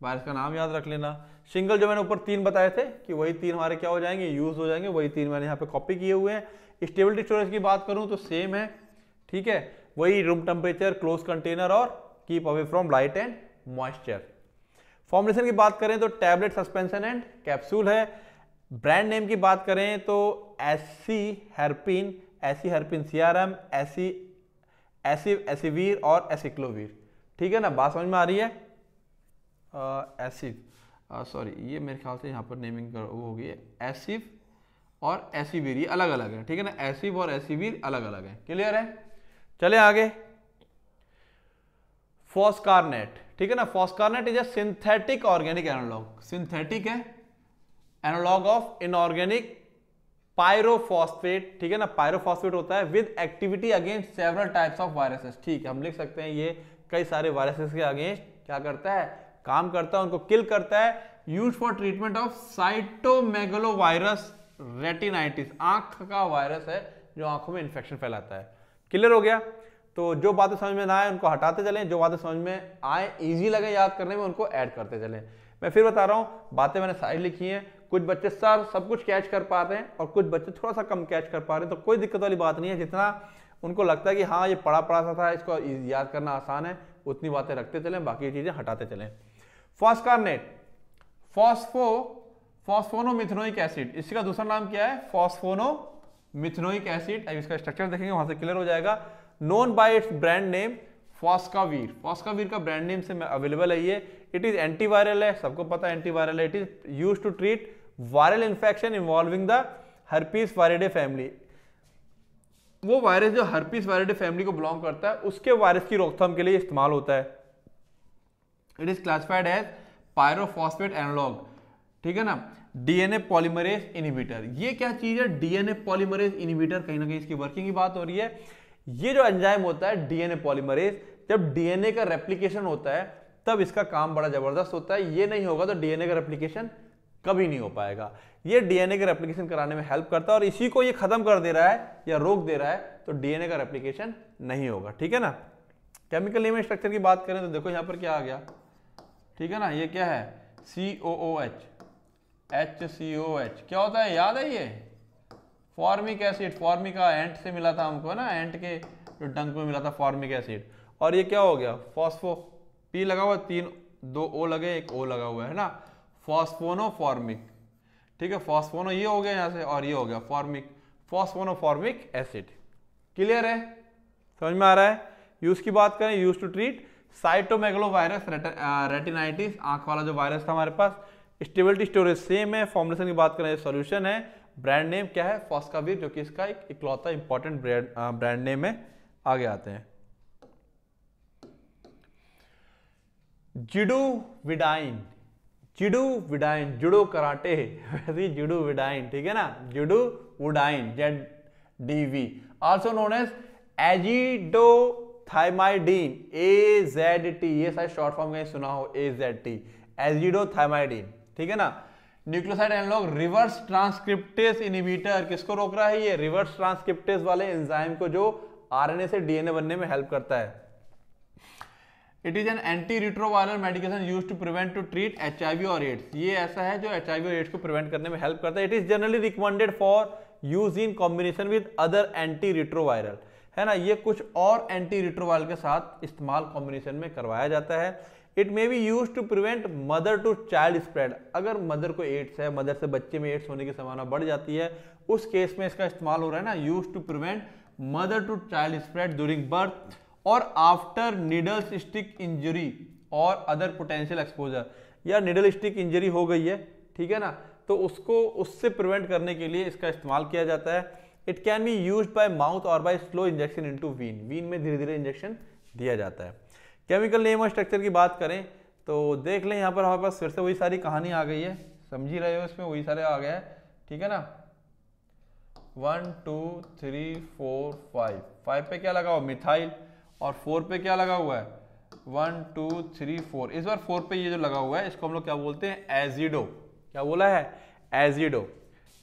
virus का नाम याद रख लेना सिंगल जो मैंने ऊपर तीन बताए थे कि वही तीन हमारे क्या हो जाएंगे यूज हो जाएंगे वही तीन मैंने यहाँ पे कॉपी किए हुए हैं स्टेबिलिटी स्टोरेज की बात करूँ तो सेम है ठीक है वही रूम टेम्परेचर क्लोज कंटेनर और keep away from light and moisture formulation की बात करें तो टैबलेट सस्पेंशन एंड कैप्सूल है ब्रांड नेम की बात करें तो acy herpin acy herpin CRM acy acy acivir और एसिक्लोवीर ठीक है ना बात समझ में आ रही है एसिव सॉरी ये मेरे ख्याल से यहाँ पर नेमिंग वो हो गई है एसिव और एसीवीर ये अलग अलग है ठीक है ना एसिव और एसीवीर अलग अलग है क्लियर है चले आगे फॉस्कारनेट ठीक है ना foscarnet is a synthetic organic analogue synthetic है एनोलॉग ऑफ इनऑर्गेनिक पायरोफॉस्फेट ठीक है ना पायरोफॉस्फेट होता है with activity against several types of viruses ठीक है हम लिख सकते हैं ये कई सारे वायरसेस के अगेंस्ट क्या करता है काम करता है उनको किल करता है use for treatment of cytomegalo virus retinitis आंख का वायरस है जो आंखों में इंफेक्शन फैलाता है क्लियर हो गया तो जो बातें समझ में ना आए उनको हटाते चलें जो बातें समझ में आए ईजी लगे याद करने में उनको ऐड करते चलें मैं फिर बता रहा हूँ बातें मैंने साइड लिखी हैं कुछ बच्चे सर सब कुछ कैच कर पा रहे हैं और कुछ बच्चे थोड़ा सा कम कैच कर पा रहे हैं तो कोई दिक्कत वाली बात नहीं है जितना उनको लगता है कि हाँ ये पढ़ा पढ़ा सा था इसको याद करना आसान है उतनी बातें रखते चलें बाकी चीज़ें हटाते चलें फॉस्कारनेट फॉस्फो फॉस्फोनोमिथनोइक एसिड इसका दूसरा नाम क्या है फॉस्फोनो मिथनोइक एसिड अब इसका स्ट्रक्चर देखेंगे वहां से क्लियर हो जाएगा known by its brand name foscavir foscavir का ब्रांड नेम से अवेलेबल है ये इट इज एंटीवायरल है सबको पता है एंटीवायरल है it is use to treat viral infection involving the herpes viridae family वो वायरस जो हर्पीस वायरेडे फैमिली को बिलोंग करता है उसके वायरस की रोकथाम के लिए इस्तेमाल होता है it is classified as pyrophosphate analogue ठीक है ना डीएनए पॉलीमरेज इनिबिटर ये क्या चीज है डीएनए पॉलीमरेज इनिबिटर कहीं ना कहीं इसकी वर्किंग की बात हो रही है ये जो एंजाइम होता है डीएनए पॉलीमरेज जब डीएनए का रेप्लीकेशन होता है तब इसका काम बड़ा जबरदस्त होता है ये नहीं होगा तो डीएनए का रेप्लीकेशन कभी नहीं हो पाएगा ये डीएनए का रेप्लीकेशन कराने में हेल्प करता है और इसी को ये खत्म कर दे रहा है या रोक दे रहा है तो डीएनए का रेप्लीकेशन नहीं होगा ठीक है ना केमिकल एम स्ट्रक्चर की बात करें तो देखो यहां पर क्या आ गया ठीक है ना ये क्या है C O H H C O H क्या होता है याद है ये फॉर्मिक एसिड फॉर्मिका एंट से मिला था हमको ना एंट के जो डंक में मिला था फॉर्मिक एसिड और ये क्या हो गया फॉस्फो पी लगा हुआ तीन दो ओ लगे एक ओ लगा हुआ है ना फॉस्फोनो फॉर्मिक ठीक है फॉस्फोनो ये हो गया यहाँ से और ये हो गया formic phosphono formic acid clear है समझ में आ रहा है यूज की बात करें use to treat cytomegalo virus retinitis आंख वाला जो वायरस था हमारे पास स्टेबिलिटी स्टोरेज सेम है फॉर्मुलेशन की बात करें सोल्यूशन है ब्रांड नेम क्या है फॉस्कावीर जो कि इसका एक इकलौता इंपॉर्टेंट ब्रांड ब्रांड नेम है आगे आते हैं जिडू विडाइन जिडू विडाइन जुडो कराटे वैसे ही जिडू विडाइन ठीक है ना zidovudine Z D V also known as azido thymidine A Z T ये सारे शॉर्ट फॉर्म में सुना हो A Z T azido thymidine ठीक है ना nucleoside analogue reverse transcriptase inhibitor किसको रोक रहा है ये रिवर्स ट्रांसक्रिप्टेज वाले एंजाइम को जो आरएनए से डीएनए बनने में हेल्प करता है it is an anti retroviral medication use to prevent to treat H I V और एड्स ये ऐसा है जो एच आई वी और एड्स को प्रिवेंट करने में हेल्प करता है it is generally recommended for use in combination with other anti retroviral है ना ये कुछ और एंटी रिट्रोवायरल के साथ इस्तेमाल कॉम्बिनेशन में करवाया जाता है it may be use to prevent mother to child spread अगर मदर को एड्स है मदर से बच्चे में एड्स होने की संभावना बढ़ जाती है उस केस में इसका इस्तेमाल हो रहा है ना use to prevent mother to child spread during birth और आफ्टर निडल स्टिक इंजरी और अदर पोटेंशियल एक्सपोजर या निडल स्टिक इंजरी हो गई है ठीक है ना तो उसको उससे प्रिवेंट करने के लिए इसका इस्तेमाल किया जाता है it can be use by mouth और by slow injection into vein vein में धीरे धीरे इंजेक्शन दिया जाता है केमिकल नेम और स्ट्रक्चर की बात करें तो देख लें यहाँ पर हमारे पास फिर से वही सारी कहानी आ गई है समझ ही रहे हो इसमें वही सारे आ गए हैं ठीक है ना one two three four five five पे क्या लगा हुआ मिथाइल और फोर पे क्या लगा हुआ है वन टू थ्री फोर इस बार फोर पे ये जो लगा हुआ है इसको हम लोग क्या बोलते हैं एजिडो क्या बोला है एजिडो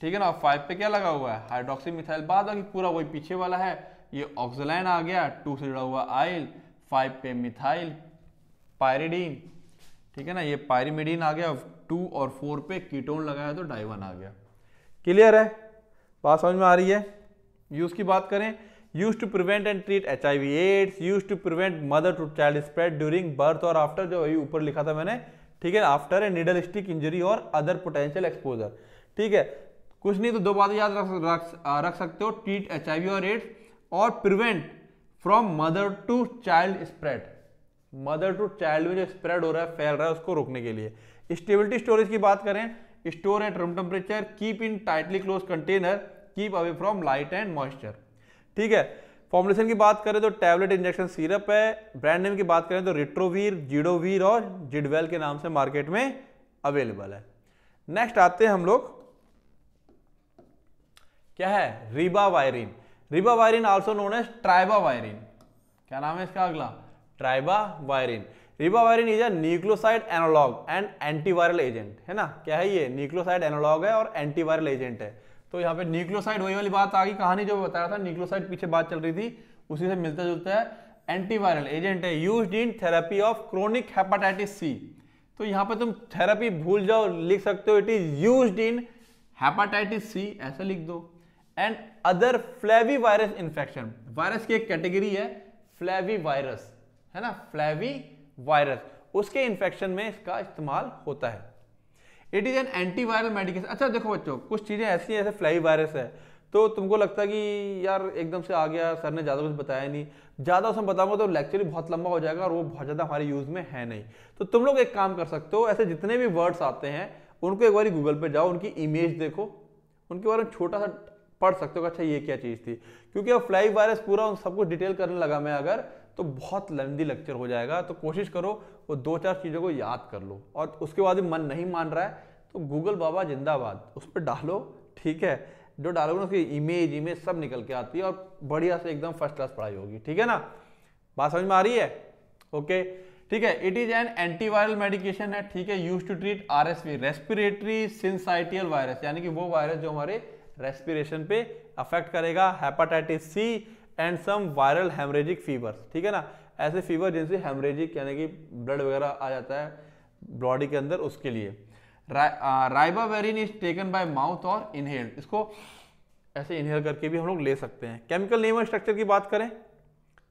ठीक है ना और फाइव पे क्या लगा हुआ है हाइड्रोक्सी मिथाइल बाद पूरा वही पीछे वाला है ये ऑक्सलाइन आ गया टू से जुड़ा हुआ आइल फाइव पे मिथाइल पायरिडीन ठीक है ना ये पायरिमिडीन आ गया टू और फोर पे कीटोन लगाया तो डाइवन आ गया क्लियर है बात समझ में आ रही है यूज की बात करें use to prevent and treat H I V AIDS use to prevent mother to child spread during birth और आफ्टर जो वही ऊपर लिखा था मैंने ठीक है after a needle stick injury और अदर पोटेंशियल एक्सपोजर ठीक है कुछ नहीं तो दो बातें याद रख रख, रख सकते हो ट्रीट एच और एड्स और prevent from mother to child spread mother to child में जो स्प्रेड हो रहा है फैल रहा है उसको रोकने के लिए स्टेबिलिटी स्टोरेज की बात करें store at room temperature keep in tightly close container keep away from light and moisture ठीक है फॉर्मुलेशन की बात करें तो टैबलेट इंजेक्शन सीरप है ब्रांड नेम की बात करें तो रिट्रोवीर जीडोवीर और जिडवेल के नाम से मार्केट में अवेलेबल है नेक्स्ट आते हैं हम लोग क्या है ribavirin ribavirin also known as tribavirin क्या नाम है इसका अगला tribavirin ribavirin is a nucleoside analogue and antiviral agent है ना क्या है ये न्यूक्लियोसाइड एनालॉग है और एंटीवायरल एजेंट है तो यहाँ पे न्यूक्लियोसाइड वही वाली बात आ गई कहानी जो बता रहा था न्यूक्लियोसाइड पीछे बात चल रही थी उसी से मिलता जुलता है एंटीवायरल एजेंट है use in therapy of chronic hepatitis C तो यहाँ पे तुम थेरेपी भूल जाओ लिख सकते हो it is use in hepatitis C ऐसा लिख दो and other flavivirus infection virus की एक कैटेगरी है फ्लैवी वायरस है ना फ्लैवी वायरस उसके इन्फेक्शन में इसका इस्तेमाल होता है it is an antiviral medication अच्छा देखो बच्चों कुछ चीज़ें ऐसी हैं जैसे फ्लाई वायरस है तो तुमको लगता है कि यार एकदम से आ गया सर ने ज़्यादा कुछ बताया नहीं ज़्यादा उसमें बताऊंगा तो लेक्चर भी बहुत लंबा हो जाएगा और वो बहुत ज़्यादा हमारे यूज़ में है नहीं तो तुम लोग एक काम कर सकते हो ऐसे जितने भी वर्ड्स आते हैं उनको एक बार गूगल पर जाओ उनकी इमेज देखो उनके बारे में छोटा सा पढ़ सकते हो अच्छा ये क्या चीज़ थी क्योंकि अब फ्लाई वायरस पूरा उन सबको डिटेल करने लगा मैं अगर तो बहुत लंबी लेक्चर हो जाएगा तो कोशिश करो वो दो चार चीज़ों को याद कर लो और उसके बाद भी मन नहीं मान रहा है तो गूगल बाबा जिंदाबाद उस पर डालो ठीक है जो डालोगे ना उसकी इमेज इमेज सब निकल के आती है और बढ़िया से एकदम फर्स्ट क्लास पढ़ाई होगी ठीक है ना बात समझ में आ रही है ओके ठीक है it is an antiviral medication है ठीक है use to treat RSV respiratory syncytial virus यानी कि वो वायरस जो हमारे रेस्पिरेशन पे अफेक्ट करेगा hepatitis C and some viral haemorrhagic fever ठीक है ना ऐसे फीवर जिनसे हेमरेजिक यानी कि ब्लड वगैरह आ जाता है बॉडी के अंदर उसके लिए ribavirin is taken by mouth और इनहेल इसको ऐसे इनहेल करके भी हम लोग ले सकते हैं केमिकल नेम और स्ट्रक्चर की बात करें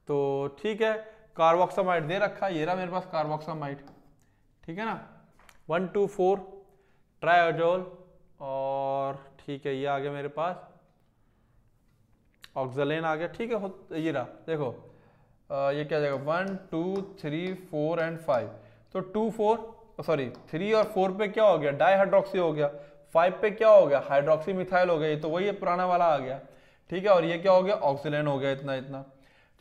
तो ठीक है कार्बोक्सामाइड दे रखा ये रहा मेरे पास कार्बोक्सामाइड ठीक है ना वन टू फोर ट्रायोजोल और ठीक है ये आ गया मेरे पास ऑक्सलेन आ गया ठीक है ये रहा देखो आ, ये क्या जाएगा one two three four and five तो टू फोर सॉरी थ्री और फोर पे क्या हो गया डाईहाइड्रोक्सी हो गया फाइव पे क्या हो गया हाइड्रोक्सी मिथाइल हो गया ये तो वही पुराना वाला आ गया ठीक है और ये क्या हो गया ऑक्सीलेन हो गया इतना इतना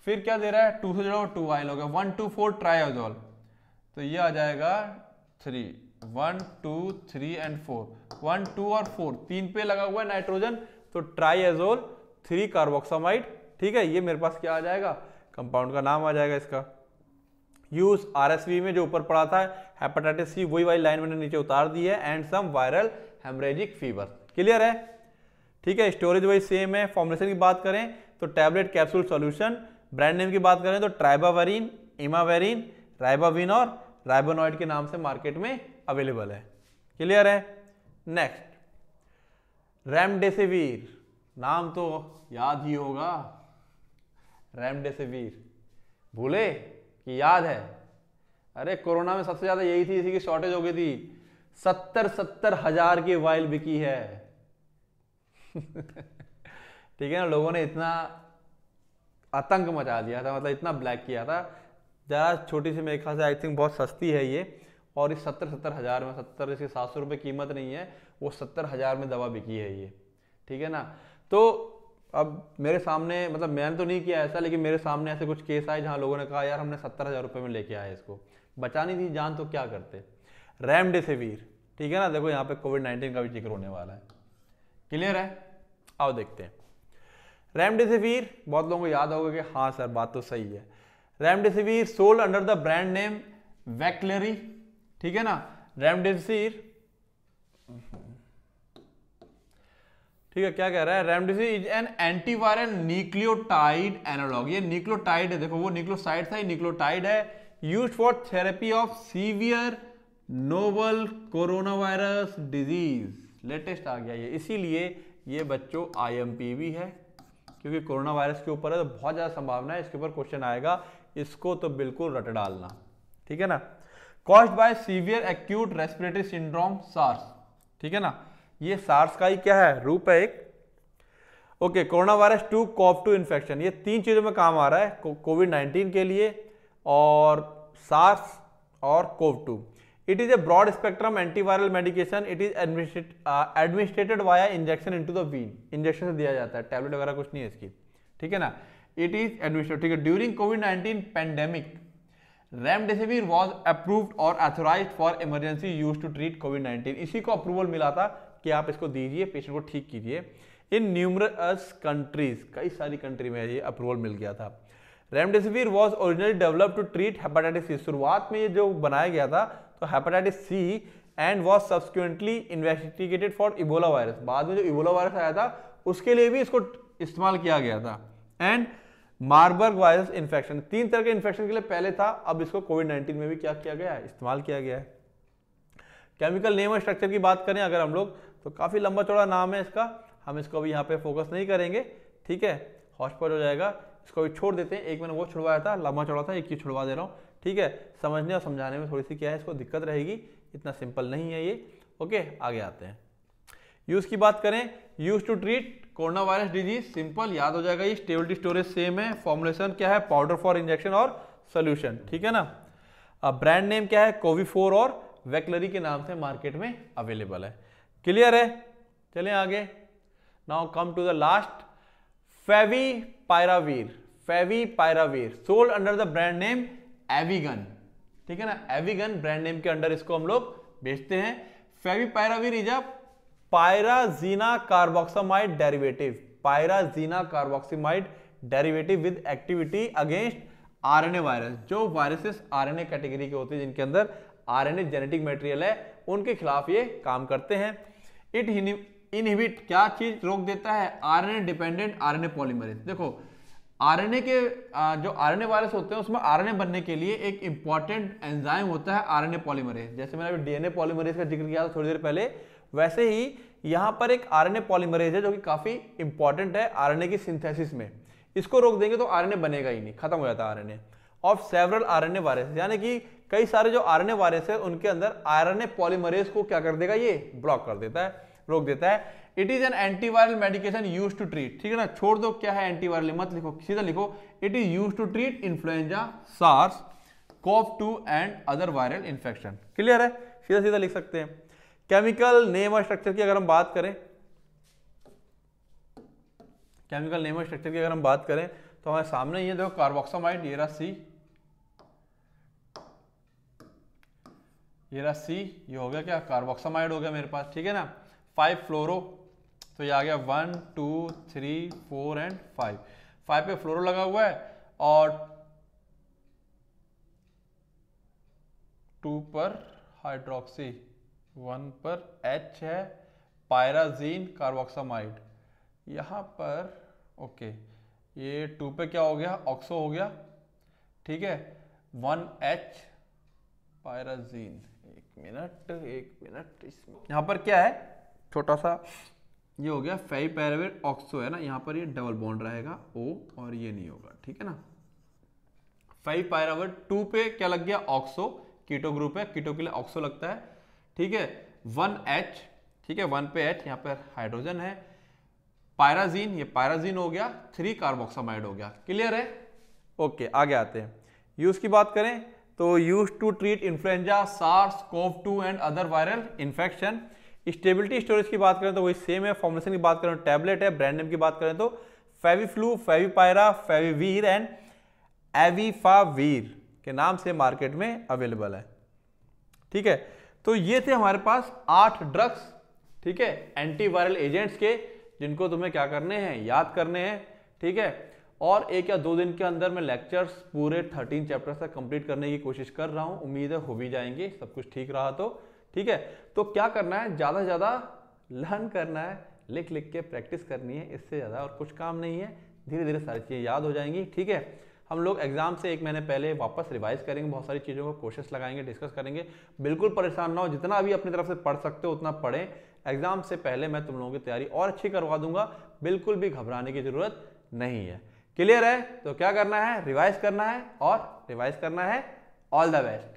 फिर क्या दे रहा है टू से जो टू आइल हो गया वन टू फोर ट्राइजॉल तो ये आ जाएगा three one two three and four one two और फोर तीन पे लगा हुआ है नाइट्रोजन तो ट्राईएजोल थ्री कार्बोक्सामाइड ठीक है ये मेरे पास क्या आ जाएगा कंपाउंड का नाम आ जाएगा इसका यूज आरएसवी में जो ऊपर पड़ा था हेपेटाइटिस सी वही वाली लाइन मैंने नीचे उतार दी है and some viral haemorrhagic fever clear है ठीक है स्टोरेज वही सेम है फॉर्मुलेशन की बात करें तो tablet capsule solution brand name की बात करें तो ट्राइबावरीन इमावेरिन राइबाविन और राइबोनॉइड के नाम से मार्केट में अवेलेबल है क्लियर है नेक्स्ट रेमडेसिवीर नाम तो याद ही होगा रेमडेसिविर भूले कि याद है अरे कोरोना में सबसे ज़्यादा यही थी इसी की शॉर्टेज हो गई थी सत्तर सत्तर हजार की वाइल बिकी है ठीक है ना लोगों ने इतना आतंक मचा दिया था मतलब इतना ब्लैक किया था ज़रा छोटी सी मेरे ख्याल से आई थिंक बहुत सस्ती है ये और इस सत्तर सत्तर हज़ार में सत्तर इसकी सात सौ रुपये कीमत नहीं है वो सत्तर हज़ार में दवा बिकी है ये ठीक है ना तो अब मेरे सामने मतलब मैंने तो नहीं किया ऐसा लेकिन मेरे सामने ऐसे कुछ केस आए जहाँ लोगों ने कहा यार हमने सत्तर हज़ार रुपये में लेके आए इसको बचानी थी जान तो क्या करते रेमडेसिविर ठीक है ना देखो यहाँ पे कोविड नाइन्टीन का भी जिक्र होने वाला है क्लियर है आओ देखते हैं रेमडेसिविर बहुत लोगों को याद होगा कि हाँ सर बात तो सही है remdesivir sold under the brand name veklury ठीक है ना रेमडेसिविर ठीक है क्या कह रहा है remdesivir is an antiviral nucleotide analogue ये न्यूक्लियोटाइड है देखो वो न्यूक्लियोसाइड था न्यूक्लियोटाइड है use for therapy of severe novel corona virus disease latest आ गया ये इसीलिए ये बच्चों पी भी है क्योंकि कोरोना वायरस के ऊपर है तो बहुत ज़्यादा संभावना है इसके ऊपर क्वेश्चन आएगा इसको तो बिल्कुल रट डालना ठीक है ना caused by severe acute respiratory syndrome SARS ठीक है ना ये सार्स का ही क्या है रूप है एक okay corona virus two CoV two infection ये तीन चीजों में काम आ रहा है कोविड नाइनटीन के लिए और सार्स और CoV two it is a broad spectrum antiviral medication it is administered via injection into the vein injection से दिया जाता है टैबलेट वगैरह कुछ नहीं है इसकी ठीक है ना इट इज एडमिनिस्ट्रेट ठीक है during COVID nineteen pandemic remdesivir was approved और authorize for emergency use to treat COVID nineteen इसी को अप्रूवल मिला था कि आप इसको दीजिए पेशेंट को ठीक कीजिए इन न्यूमरस कंट्रीज कई सारी कंट्री में ये अप्रूवल मिल गया था remdesivir was originally develop to treat hepatitis C शुरुआत में ये जो बनाया गया था तो hepatitis C and was subsequently investigated for Ebola virus बाद में जो इबोला वायरस आया था उसके लिए भी इसको इस्तेमाल किया गया था एंड मार्बर्ग वायरस इन्फेक्शन तीन तरह के इन्फेक्शन के लिए पहले था अब इसको कोविड नाइन्टीन में भी क्या किया गया है इस्तेमाल किया गया है केमिकल नेम और स्ट्रक्चर की बात करें अगर हम लोग तो काफ़ी लंबा चौड़ा नाम है इसका हम इसको अभी यहाँ पे फोकस नहीं करेंगे ठीक है हॉस्पिटल हो जाएगा इसको अभी छोड़ देते हैं एक मैंने वो छुड़वाया था लंबा चौड़ा था एक ही छुड़वा दे रहा हूँ ठीक है समझने और समझाने में थोड़ी सी क्या है इसको दिक्कत रहेगी इतना सिंपल नहीं है ये ओके आगे आते हैं यूज़ की बात करें use to treat corona virus disease simple याद हो जाएगा ये स्टेबिलिटी स्टोरेज सेम है फॉर्मुलेशन क्या है पाउडर फॉर इंजेक्शन और सोल्यूशन ठीक है ना ब्रांड नेम क्या है कोवी फोर और वेक्लरी के नाम से मार्केट में अवेलेबल है क्लियर है चले आगे now come to the last favipiravir favipiravir sold under the brand name avigan ठीक है ना एविगन ब्रांड नेम के अंडर इसको हम लोग बेचते हैं favipiravir is a pyrazine carboxamide derivative pyrazine carboxamide derivative with activity against RNA virus जो वायरसेस आरएनए कैटेगरी के होते हैं जिनके अंदर आरएनए जेनेटिक मटेरियल है उनके खिलाफ ये काम करते हैं इट इनहिबिट क्या चीज रोक देता है आरएनए डिपेंडेंट आरएनए पॉलीमरेज देखो आरएनए के जो आरएनए वायरस होते हैं उसमें आरएनए बनने के लिए एक इंपॉर्टेंट एंजाइम होता है आरएनए पॉलीमरेज जैसे मैंने अभी डीएनए पॉलीमरेज का जिक्र किया था थोड़ी देर पहले वैसे ही यहां पर एक आरएनए पॉलीमरेज है जो कि काफ़ी इंपॉर्टेंट है आरएनए की सिंथेसिस में इसको रोक देंगे तो आरएनए बनेगा ही नहीं खत्म हो जाता RNA of several RNA virus यानी कि कई सारे जो आरएनए वायरस है उनके अंदर आरएनए पॉलीमरेज को क्या कर देगा ये ब्लॉक कर देता है रोक देता है it is an antiviral medication use to treat ठीक है ना छोड़ दो क्या है एंटीवायरल मत लिखो सीधा लिखो it is use to treat influenza SARS CoV two and other viral infection clear है सीधा सीधा लिख सकते हैं केमिकल नेम और स्ट्रक्चर की अगर हम बात करें केमिकल नेम और स्ट्रक्चर की अगर हम बात करें तो हमारे सामने ये देखो कार्बोक्सामाइड ये रहा सी ये रहा सी ये हो गया क्या कार्बोक्सामाइड हो गया मेरे पास ठीक है ना फाइव फ्लोरो तो ये आ गया one two three four and five five पे फ्लोरो लगा हुआ है और टू पर हाइड्रोक्सी वन पर एच है पायराजीन कार्बोक्सामाइड यहाँ पर ओके ये टू पे क्या हो गया ऑक्सो हो गया ठीक है वन एच पायराजीन एक मिनट एक मिनट इसमें यहाँ पर क्या है छोटा सा ये हो गया फेई पैरावेट ऑक्सो है ना यहाँ पर ये डबल बॉन्ड रहेगा ओ और ये नहीं होगा ठीक है ना फेई पैरावेट टू पे क्या लग गया ऑक्सो कीटो ग्रुप है कीटो के लिए ऑक्सो लगता है ठीक है वन एच ठीक है वन पे एच यहाँ पर हाइड्रोजन है पायराजीन ये पायराजीन हो गया थ्री कार्बोक्सामाइड हो गया क्लियर है ओके आगे आते हैं यूज की बात करें तो use to treat influenza SARS CoV two and other viral infection stability storage की बात करें तो वही सेम है फॉर्मेशन की बात करें टैबलेट है ब्रांड नेम की बात करें तो फेविफ्लू फेविपायरा फेविवीर एंड एविफावीर के नाम से मार्केट में अवेलेबल है ठीक है तो ये थे हमारे पास आठ ड्रग्स ठीक है एंटीवायरल एजेंट्स के जिनको तुम्हें क्या करने हैं याद करने हैं ठीक है और एक या दो दिन के अंदर मैं लेक्चर्स पूरे थर्टीन चैप्टर तक कंप्लीट करने की कोशिश कर रहा हूँ उम्मीद है हो भी जाएंगे सब कुछ ठीक रहा तो ठीक है तो क्या करना है ज़्यादा से ज़्यादा लर्न करना है लिख लिख के प्रैक्टिस करनी है इससे ज़्यादा और कुछ काम नहीं है धीरे धीरे सारी चीज़ें याद हो जाएंगी ठीक है हम लोग एग्जाम से एक महीने पहले वापस रिवाइज करेंगे बहुत सारी चीज़ों को कोशिश लगाएंगे डिस्कस करेंगे बिल्कुल परेशान ना हो जितना भी अपनी तरफ से पढ़ सकते हो उतना पढ़ें एग्जाम से पहले मैं तुम लोगों की तैयारी और अच्छी करवा दूंगा बिल्कुल भी घबराने की ज़रूरत नहीं है क्लियर है तो क्या करना है रिवाइज करना है और रिवाइज करना है ऑल द बेस्ट